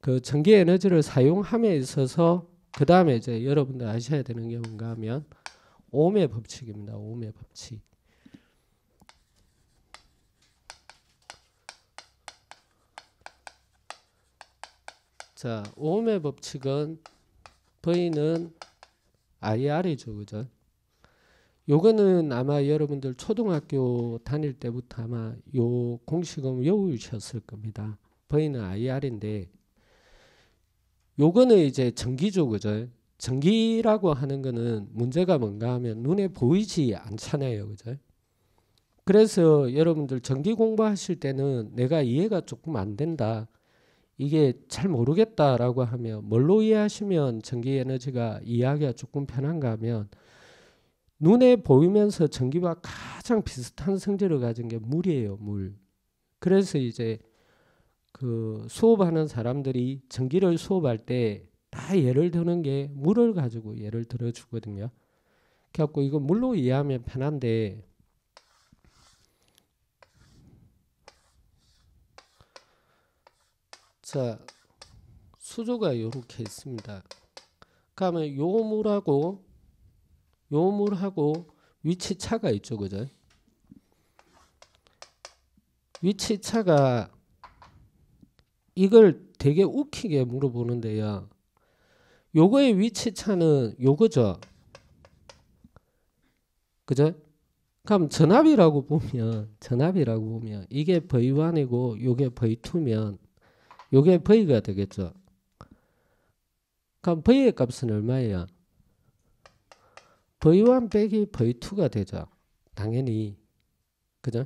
그 전기 에너지를 사용함에 있어서 그 다음에 이제 여러분들 아셔야 되는 게 뭔가 하면 오메 법칙입니다. 오음 법칙. 자, 오음 법칙은 V는 IR이죠. 그죠? 요거는 아마 여러분들 초등학교 다닐 때부터 아마 요 공식은 외우셨을 겁니다. V는 IR인데 요거는 이제 전기죠, 그죠? 전기라고 하는 거는 문제가 뭔가 하면 눈에 보이지 않잖아요, 그죠? 그래서 여러분들 전기 공부하실 때는 내가 이해가 조금 안 된다. 이게 잘 모르겠다라고 하면 뭘로 이해하시면 전기 에너지가 이해하기가 조금 편한가 하면 눈에 보이면서 전기와 가장 비슷한 성질을 가진 게 물이에요, 물. 그래서 이제 그 수업하는 사람들이 전기를 수업할 때 다 예를 드는 게 물을 가지고 예를 들어 주거든요. 그래갖고 이거 물로 이해하면 편한데 자 수조가 이렇게 있습니다. 그러면 요 물하고 요 물하고 위치 차가 있죠, 그죠? 위치 차가 이걸 되게 웃기게 물어보는데요. 요거의 위치차는 요거죠. 그죠? 그럼 전압이라고 보면 전압이라고 보면 이게 V1이고 요게 V2면 요게 V가 되겠죠. 그럼 V의 값은 얼마예요? V1 빼기 V2가 되죠. 당연히. 그죠?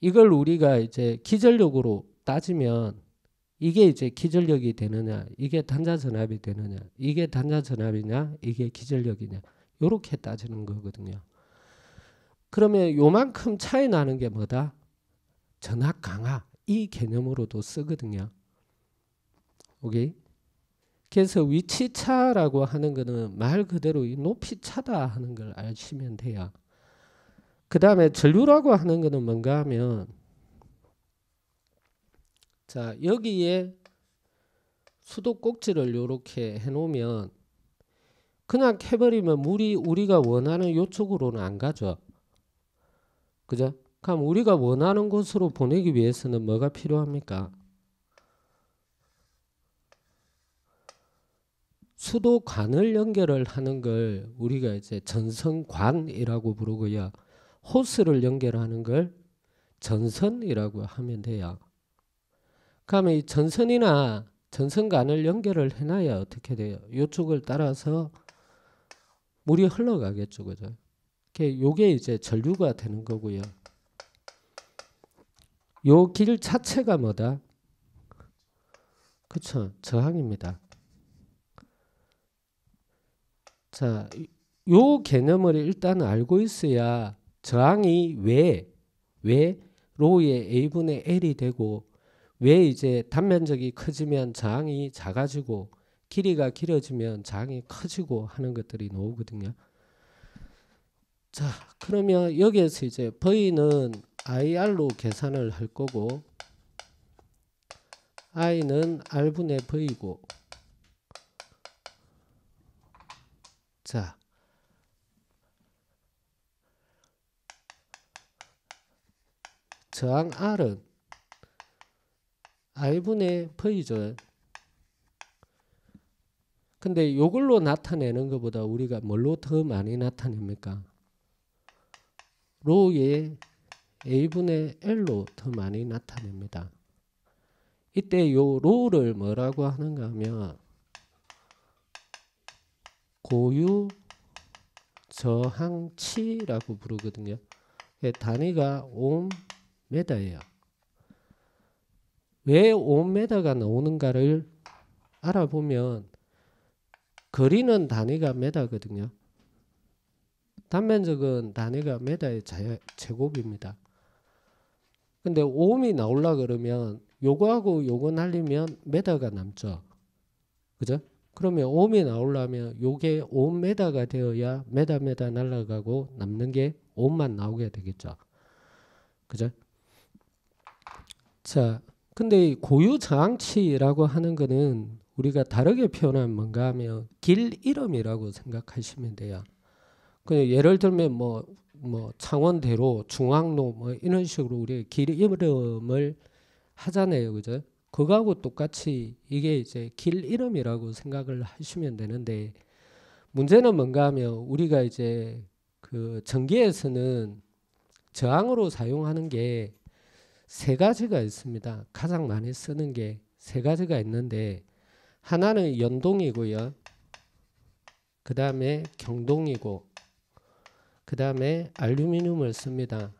이걸 우리가 이제 기절력으로 따지면 이게 이제 기절력이 되느냐, 이게 단자 전압이 되느냐, 이게 단자 전압이냐, 이게 기절력이냐, 요렇게 따지는 거거든요. 그러면 요만큼 차이 나는 게 뭐다? 전압 강화 이 개념으로도 쓰거든요. 오케이. 그래서 위치차라고 하는 거는 말 그대로 이 높이차다 하는 걸 아시면 돼요. 그 다음에 전류라고 하는 거는 뭔가 하면 자 여기에 수도 꼭지를 이렇게 해놓으면 그냥 해버리면 물이 우리가 원하는 요쪽으로는 안 가죠. 그죠? 그럼 우리가 원하는 곳으로 보내기 위해서는 뭐가 필요합니까? 수도관을 연결을 하는 걸 우리가 이제 전선관이라고 부르고요. 호스를 연결하는 걸 전선이라고 하면 돼요. 그러면 그러니까 이 전선이나 전선관을 연결을 해놔야 어떻게 돼요? 요쪽을 따라서 물이 흘러가겠죠, 그죠? 요게 이제 전류가 되는 거고요. 요 길 자체가 뭐다? 그쵸, 저항입니다. 자, 요 개념을 일단 알고 있어야 저항이 왜, 왜 로의 A분의 L이 되고 왜 이제 단면적이 커지면 장이 작아지고 길이가 길어지면 장이 커지고 하는 것들이 나오거든요. 자, 그러면 여기에서 이제 V는 IR로 계산을 할 거고 I는 R분의 V고 자, 저항 R은 R분의 V죠. 근데 요걸로 나타내는 것보다 우리가 뭘로 더 많이 나타냅니까? 로의 A분의 L로 더 많이 나타냅니다. 이때 요 로를 뭐라고 하는가 하면 고유 저항치라고 부르거든요. 예, 단위가 옴 메다예요. 왜 5m가 나오는가를 알아보면 거리는 단위가 메다거든요. 단면적은 단위가 메다의 제곱입니다. 근데 5옴이 나올라 그러면 요거하고 요거 날리면 메다가 남죠. 그죠? 그러면 5옴이 나오려면 요게 5 m 가 되어야 메다 메다 날라가고 남는 게 5만 나오게 되겠죠. 그죠? 자, 근데 고유 저항치라고 하는 거는 우리가 다르게 표현하면 뭔가 하면 길 이름이라고 생각하시면 돼요. 그 예를 들면 뭐, 뭐 창원대로 중앙로 뭐 이런 식으로 우리 길 이름을 하잖아요. 그죠? 그거하고 똑같이 이게 이제 길 이름이라고 생각을 하시면 되는데 문제는 뭔가 하면 우리가 이제 그 전기에서는 저항으로 사용하는 게세 가지가 있습니다. 가장 많이 쓰는 게 세 가지가 있는데 하나는 연동이고요. 그 다음에 경동이고 그 다음에 알루미늄을 씁니다.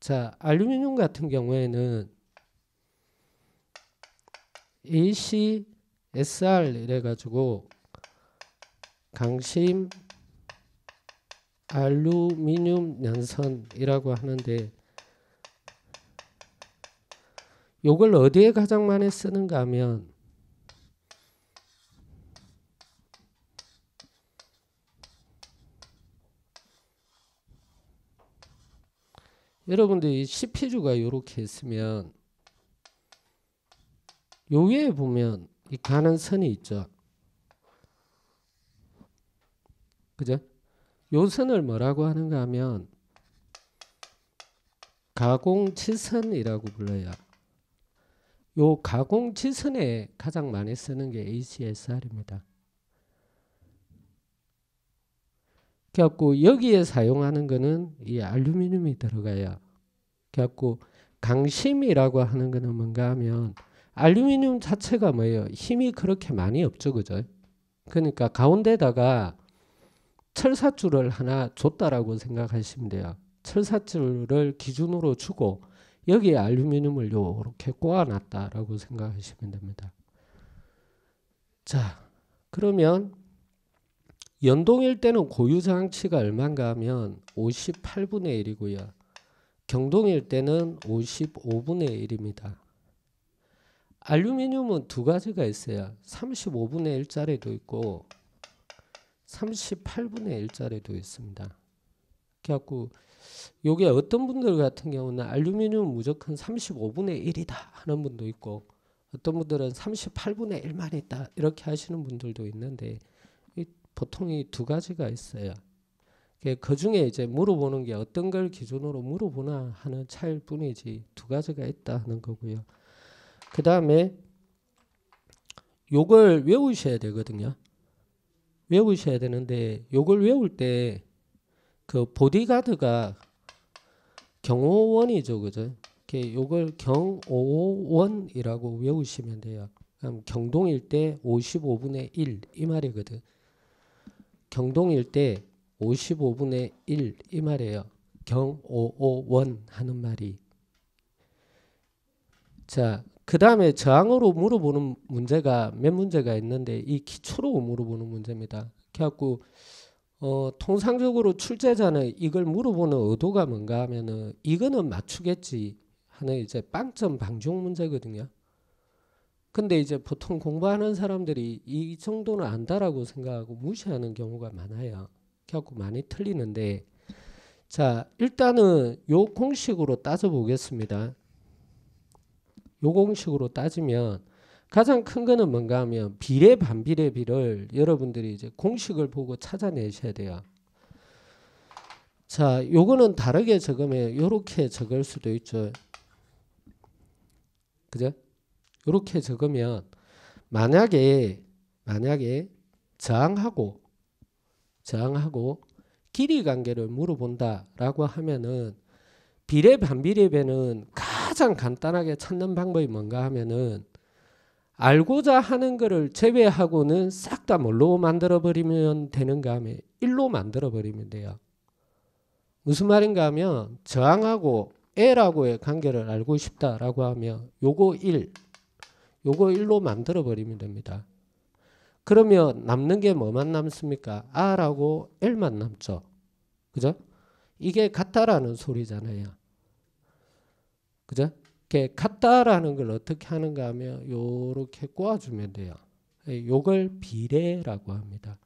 자, 알루미늄 같은 경우에는 ACSR 이래가지고 강심 알루미늄 연선이라고 하는데 이걸 어디에 가장 많이 쓰는가 하면 여러분들 이 CP주가 이렇게 있으면 요 위에 보면 이 가는 선이 있죠. 그죠? 요선을 뭐라고 하는가 하면 가공지선이라고 불러요. 요 가공지선에 가장 많이 쓰는 게 ACSR입니다. 그래갖고 여기에 사용하는 거는 이 알루미늄이 들어가요. 그래갖고 강심이라고 하는 거는 뭔가 하면 알루미늄 자체가 뭐예요? 힘이 그렇게 많이 없죠, 그죠? 그러니까 가운데다가 철사줄을 하나 줬다라고 생각하시면 돼요. 철사줄을 기준으로 주고 여기에 알루미늄을 이렇게 꼬아놨다라고 생각하시면 됩니다. 자, 그러면 연동일 때는 고유장치가 얼마인가 하면 58분의 1이고요. 경동일 때는 55분의 1입니다. 알루미늄은 두 가지가 있어요. 35분의 1짜리도 있고 38분의 1짜리도 있습니다. 그래갖고 요게 어떤 분들 같은 경우는 알루미늄 무조건 35분의 1이다 하는 분도 있고 어떤 분들은 38분의 1만 있다 이렇게 하시는 분들도 있는데 이 보통 이두 가지가 있어요. 그 중에 이제 물어보는 게 어떤 걸 기준으로 물어보나 하는 차일 뿐이지 두 가지가 있다 하는 거고요. 그 다음에 요걸 외우셔야 되거든요. 외우셔야 되는데 요걸 외울 때 그 보디가드가 경호원이죠, 그죠? 이렇게 요걸 경호원이라고 외우시면 돼요. 그럼 경동일 때 55분의 1 이 말이거든. 경동일 때 55분의 1 이 말이에요. 경오원 하는 말이. 자, 그 다음에 저항으로 물어보는 문제가 몇 문제가 있는데 이 기초로 물어보는 문제입니다. 그래갖고 어, 통상적으로 출제자는 이걸 물어보는 의도가 뭔가 하면은 이거는 맞추겠지 하는 이제 빵점 방종 문제거든요. 근데 이제 보통 공부하는 사람들이 이 정도는 안다라고 생각하고 무시하는 경우가 많아요. 그래갖고 많이 틀리는데 자 일단은 요 공식으로 따져보겠습니다. 요 공식으로 따지면 가장 큰 거는 뭔가 하면 비례 반비례 비를 여러분들이 이제 공식을 보고 찾아내셔야 돼요. 자, 요거는 다르게 적으면 요렇게 적을 수도 있죠. 그죠? 요렇게 적으면 만약에 만약에 저항하고 저항하고 길이 관계를 물어본다라고 하면은 비례 반비례배는 가장 간단하게 찾는 방법이 뭔가 하면은 알고자 하는 것을 제외하고는 싹다 뭘로 만들어 버리면 되는가 하면 일로 만들어 버리면 돼요. 무슨 말인가 하면 저항하고 애라고의 관계를 알고 싶다라고 하면 요거 1 요거 1로 만들어 버리면 됩니다. 그러면 남는 게 뭐만 남습니까? 아라고 L만 남죠. 그죠? 이게 같다라는 소리잖아요. 그죠? 이렇게 같다라는 걸 어떻게 하는가 하면 요렇게 꼬아주면 돼요. 요걸 비례라고 합니다.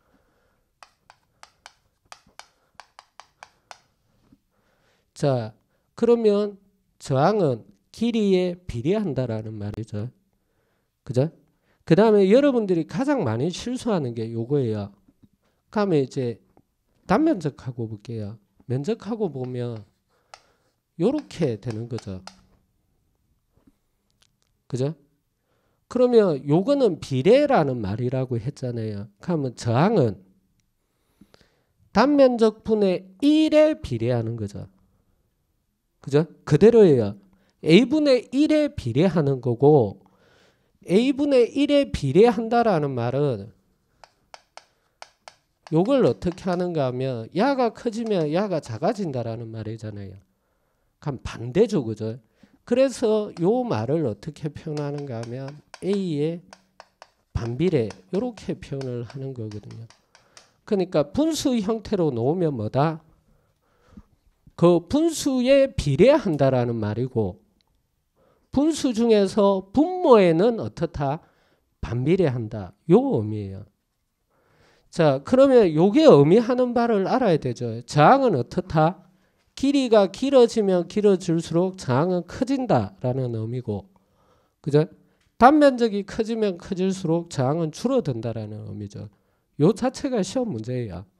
자, 그러면 저항은 길이에 비례한다라는 말이죠. 그죠? 그 다음에 여러분들이 가장 많이 실수하는 게 요거예요. 그다음 이제 단면적하고 볼게요. 면적하고 보면 요렇게 되는 거죠. 그죠? 그러면 요거는 비례라는 말이라고 했잖아요. 그러면 저항은 단면적 분의 1에 비례하는 거죠. 그죠? 그대로예요. a분의 1에 비례하는 거고 a분의 1에 비례한다라는 말은 요걸 어떻게 하는가 하면 야가 커지면 야가 작아진다라는 말이잖아요. 그럼 반대죠. 그죠? 그래서 요 말을 어떻게 표현하는가 하면 A의 반비례 이렇게 표현을 하는 거거든요. 그러니까 분수 형태로 놓으면 뭐다? 그 분수에 비례한다라는 말이고 분수 중에서 분모에는 어떻다? 반비례한다. 요 의미예요. 자, 그러면 요게 의미하는 바를 알아야 되죠. 저항은 어떻다? 길이가 길어지면 길어질수록 장은 커진다라는 의미고, 그죠? 단면적이 커지면 커질수록 저항은 줄어든다라는 의미죠. 요 자체가 시험 문제예요.